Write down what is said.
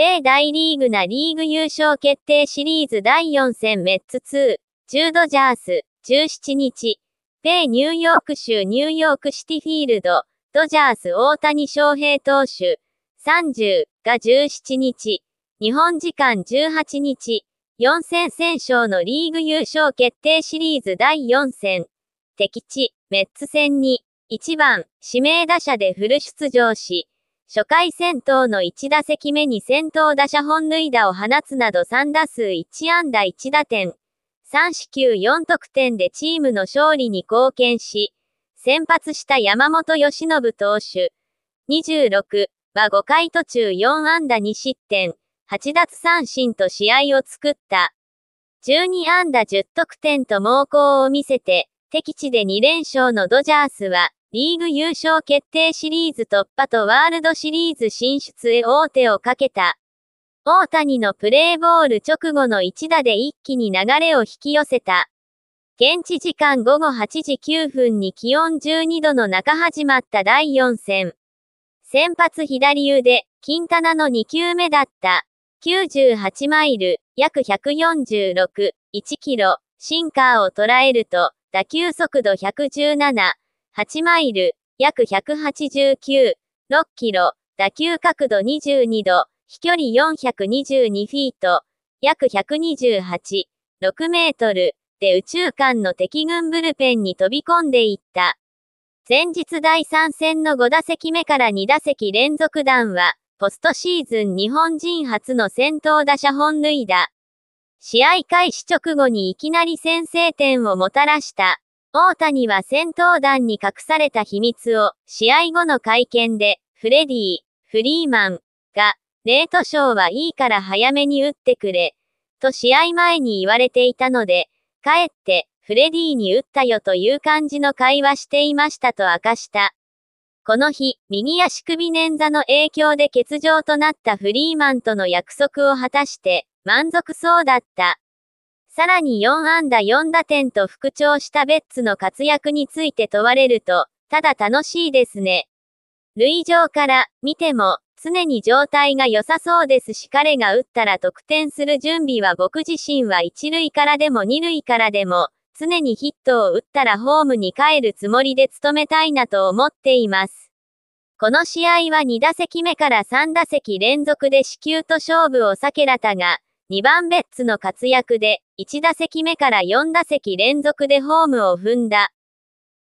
米大リーグなリーグ優勝決定シリーズ第4戦メッツ2、10ドジャース、17日、米ニューヨーク州ニューヨークシティフィールド、ドジャース大谷翔平投手、30が17日、日本時間18日、4戦戦勝のリーグ優勝決定シリーズ第4戦、敵地、メッツ戦に、1番、指名打者でフル出場し、初回戦闘の1打席目に先頭打者本塁打を放つなど3打数1安打1打点、3四球4得点でチームの勝利に貢献し、先発した山本義信投手、26は5回途中4安打2失点、8奪三振と試合を作った。12安打10得点と猛攻を見せて、敵地で2連勝のドジャースは、リーグ優勝決定シリーズ突破とワールドシリーズ進出へ王手をかけた。大谷のプレーボール直後の一打で一気に流れを引き寄せた。現地時間午後8時9分に気温12度の中始まった第4戦。先発左腕、金棚の2球目だった。98マイル、約146、1キロ、シンカーを捉えると、打球速度117、8マイル、約189、6キロ、打球角度22度、飛距離422フィート、約128、6メートル、で宇宙間の敵軍ブルペンに飛び込んでいった。前日第3戦の5打席目から2打席連続弾は、ポストシーズン日本人初の先頭打者本塁打。試合開始直後にいきなり先制点をもたらした。大谷は戦闘団に隠された秘密を、試合後の会見で、フレディ、フリーマン、が、レートショーはいいから早めに打ってくれ、と試合前に言われていたので、帰って、フレディに打ったよという感じの会話していましたと明かした。この日、右足首捻挫の影響で欠場となったフリーマンとの約束を果たして、満足そうだった。さらに4安打4打点と復調したベッツの活躍について問われると、ただ楽しいですね。類上から見ても、常に状態が良さそうですし彼が打ったら得点する準備は僕自身は一塁からでも二塁からでも、常にヒットを打ったらホームに帰るつもりで努めたいなと思っています。この試合は2打席目から3打席連続で死球と勝負を避けらたが、2番ベッツの活躍で、1打席目から4打席連続でホームを踏んだ。